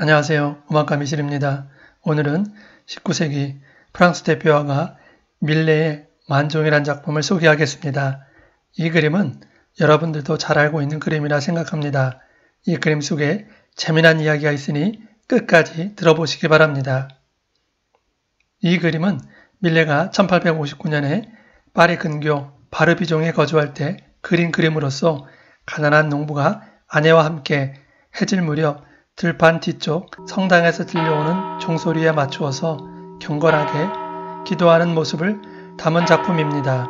안녕하세요. 음악가 미실입니다. 오늘은 19세기 프랑스 대표화가 밀레의 만종이란 작품을 소개하겠습니다. 이 그림은 여러분들도 잘 알고 있는 그림이라 생각합니다. 이 그림 속에 재미난 이야기가 있으니 끝까지 들어보시기 바랍니다. 이 그림은 밀레가 1859년에 파리 근교 바르비종에 거주할 때 그린 그림으로서 가난한 농부가 아내와 함께 해질 무렵 들판 뒤쪽 성당에서 들려오는 종소리에 맞추어서 경건하게 기도하는 모습을 담은 작품입니다.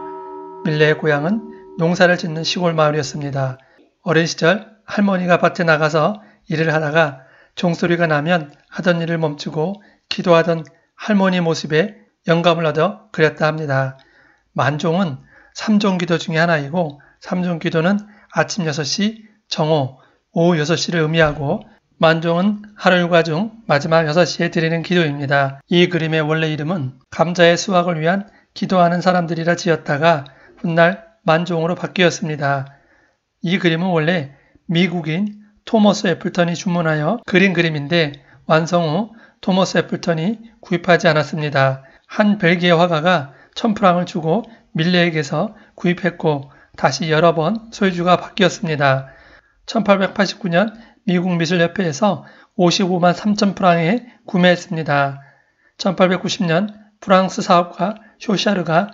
밀레의 고향은 농사를 짓는 시골 마을이었습니다. 어린 시절 할머니가 밭에 나가서 일을 하다가 종소리가 나면 하던 일을 멈추고 기도하던 할머니 모습에 영감을 얻어 그렸다 합니다. 만종은 삼종 기도 중의 하나이고 삼종 기도는 아침 6시, 정오, 오후 6시를 의미하고 만종은 하루일과 중 마지막 6시에 드리는 기도입니다. 이 그림의 원래 이름은 감자의 수확을 위한 기도하는 사람들이라 지었다가 훗날 만종으로 바뀌었습니다. 이 그림은 원래 미국인 토머스 애플턴이 주문하여 그린 그림인데 완성 후 토머스 애플턴이 구입하지 않았습니다. 한 벨기에 화가가 천프랑을 주고 밀레에게서 구입했고 다시 여러 번 소유주가 바뀌었습니다. 1889년 미국 미술협회에서 55만 3천 프랑에 구매했습니다. 1890년 프랑스 사업가 쇼샤르가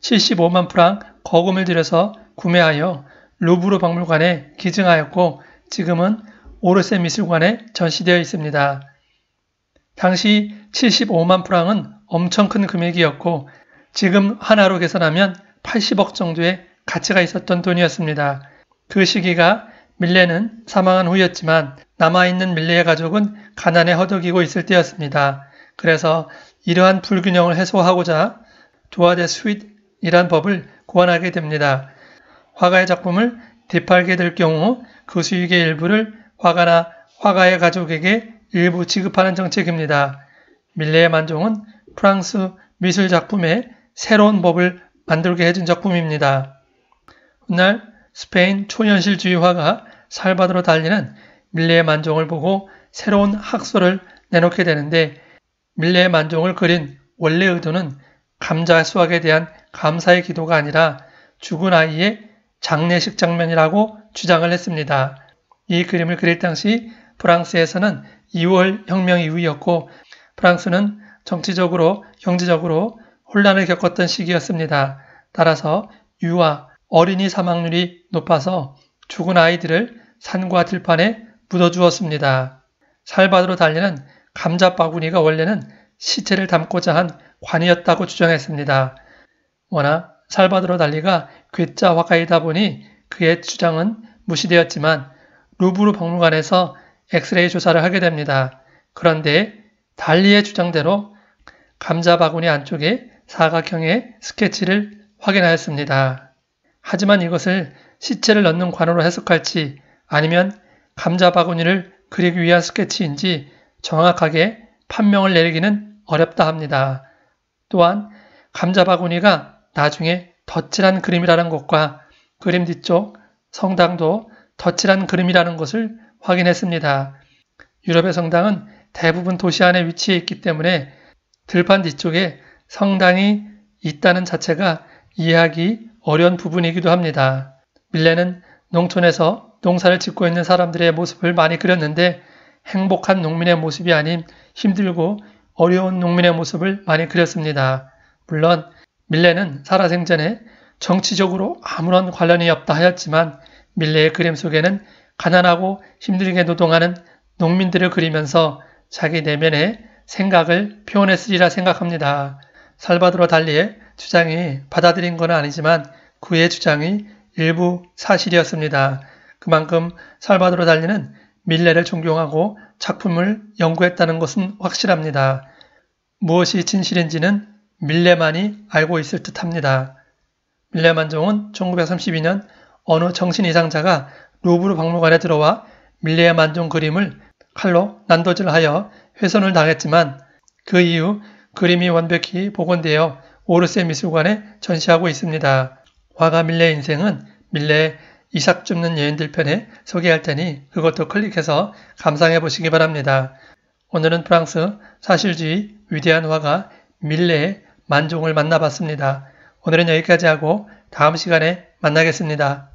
75만 프랑 거금을 들여서 구매하여 루브르 박물관에 기증하였고 지금은 오르세 미술관에 전시되어 있습니다. 당시 75만 프랑은 엄청 큰 금액이었고 지금 하나로 계산하면 80억 정도의 가치가 있었던 돈이었습니다. 그 시기가 밀레는 사망한 후였지만 남아있는 밀레의 가족은 가난에 허덕이고 있을 때였습니다. 그래서 이러한 불균형을 해소하고자 도화대 스윗이란 법을 고안하게 됩니다. 화가의 작품을 되팔게 될 경우 그 수익의 일부를 화가나 화가의 가족에게 일부 지급하는 정책입니다. 밀레의 만종은 프랑스 미술 작품의 새로운 법을 만들게 해준 작품입니다. 훗날 스페인 초현실주의화가 살바도로 달리는 밀레의 만종을 보고 새로운 학설을 내놓게 되는데 밀레의 만종을 그린 원래 의도는 감자 수확에 대한 감사의 기도가 아니라 죽은 아이의 장례식 장면이라고 주장을 했습니다. 이 그림을 그릴 당시 프랑스에서는 2월 혁명 이후였고 프랑스는 정치적으로 경제적으로 혼란을 겪었던 시기였습니다. 따라서 유아 어린이 사망률이 높아서 죽은 아이들을 산과 들판에 묻어주었습니다. 살바드로 달리는 감자 바구니가 원래는 시체를 담고자 한 관이었다고 주장했습니다. 워낙 살바드로 달리가 괴짜 화가이다 보니 그의 주장은 무시되었지만 루브르 박물관에서 엑스레이 조사를 하게 됩니다. 그런데 달리의 주장대로 감자 바구니 안쪽에 사각형의 스케치를 확인하였습니다. 하지만 이것을 시체를 넣는 관으로 해석할지 아니면 감자 바구니를 그리기 위한 스케치인지 정확하게 판명을 내리기는 어렵다 합니다. 또한 감자 바구니가 나중에 덧칠한 그림이라는 것과 그림 뒤쪽 성당도 덧칠한 그림이라는 것을 확인했습니다. 유럽의 성당은 대부분 도시 안에 위치해 있기 때문에 들판 뒤쪽에 성당이 있다는 자체가 이해하기 어려운 부분이기도 합니다. 밀레는 농촌에서 농사를 짓고 있는 사람들의 모습을 많이 그렸는데 행복한 농민의 모습이 아닌 힘들고 어려운 농민의 모습을 많이 그렸습니다. 물론 밀레는 살아생전에 정치적으로 아무런 관련이 없다 하였지만 밀레의 그림 속에는 가난하고 힘들게 노동하는 농민들을 그리면서 자기 내면의 생각을 표현했으리라 생각합니다. 살바도로 달리의 주장이 받아들인 건 아니지만 그의 주장이 일부 사실이었습니다. 그만큼 살바도르 달리는 밀레를 존경하고 작품을 연구했다는 것은 확실합니다. 무엇이 진실인지는 밀레만이 알고 있을 듯합니다. 밀레만종은 1932년 어느 정신이상자가 루브르 박물관에 들어와 밀레만종 의 그림을 칼로 난도질하여 훼손을 당했지만 그 이후 그림이 완벽히 복원되어 오르세 미술관에 전시하고 있습니다. 화가 밀레의 인생은 밀레의 이삭 줍는 여인들 편에 소개할 테니 그것도 클릭해서 감상해 보시기 바랍니다. 오늘은 프랑스 사실주의 위대한 화가 밀레의 만종을 만나봤습니다. 오늘은 여기까지 하고 다음 시간에 만나겠습니다.